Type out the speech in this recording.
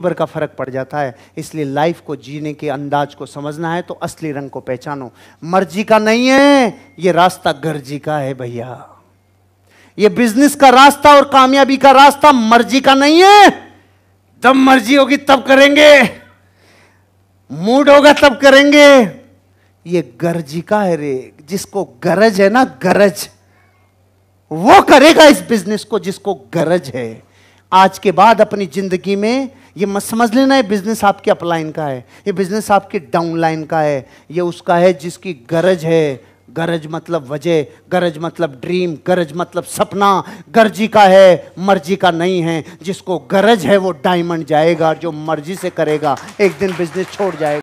उम्र का फर्क पड़ जाता है इसलिए लाइफ को जीने के अंदाज को समझना है तो असली रंग को पहचानो मर्जी का नहीं है ये रास्ता गर्जी का है भैया ये बिजनेस का रास्ता और कामयाबी का रास्ता मर्जी का नहीं है जब मर्जी होगी तब करेंगे मूड होगा तब करेंगे ये गर्जी का है रे जिसको गरज है ना गरज वो करेगा इस बिजनेस को जिसको गरज है आज के बाद अपनी जिंदगी में ये मत समझ लेना है बिजनेस आपके अपलाइन का है ये बिजनेस आपके डाउनलाइन का है ये उसका है जिसकी गरज है गरज मतलब वजह गरज मतलब ड्रीम गरज मतलब सपना गर्जी का है मर्जी का नहीं है जिसको गरज है वो डायमंड जाएगा जो मर्जी से करेगा एक दिन बिजनेस छोड़ जाएगा